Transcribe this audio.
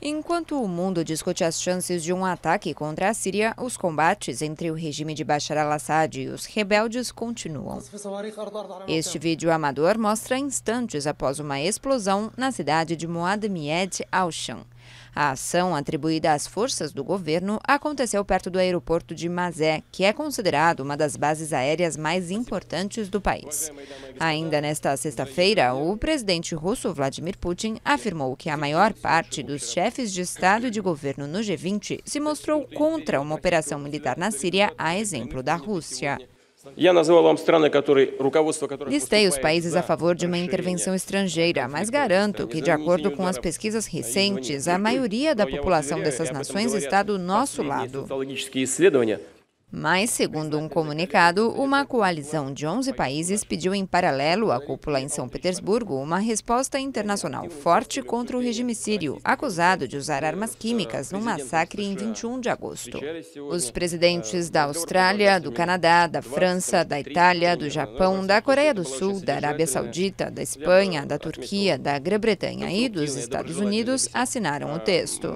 Enquanto o mundo discute as chances de um ataque contra a Síria, os combates entre o regime de Bashar al-Assad e os rebeldes continuam. Este vídeo amador mostra instantes após uma explosão na cidade de Moadmied al-Sham. A ação atribuída às forças do governo aconteceu perto do aeroporto de Mazé, que é considerado uma das bases aéreas mais importantes do país. Ainda nesta sexta-feira, o presidente russo Vladimir Putin afirmou que a maior parte dos chefes de Estado e de governo no G20 se mostrou contra uma operação militar na Síria, a exemplo da Rússia. Listei os países a favor de uma intervenção estrangeira, mas garanto que, de acordo com as pesquisas recentes, a maioria da população dessas nações está do nosso lado. Mas, segundo um comunicado, uma coalizão de 11 países pediu em paralelo à cúpula em São Petersburgo uma resposta internacional forte contra o regime sírio, acusado de usar armas químicas num massacre em 21 de agosto. Os presidentes da Austrália, do Canadá, da França, da Itália, do Japão, da Coreia do Sul, da Arábia Saudita, da Espanha, da Turquia, da Grã-Bretanha e dos Estados Unidos assinaram o texto.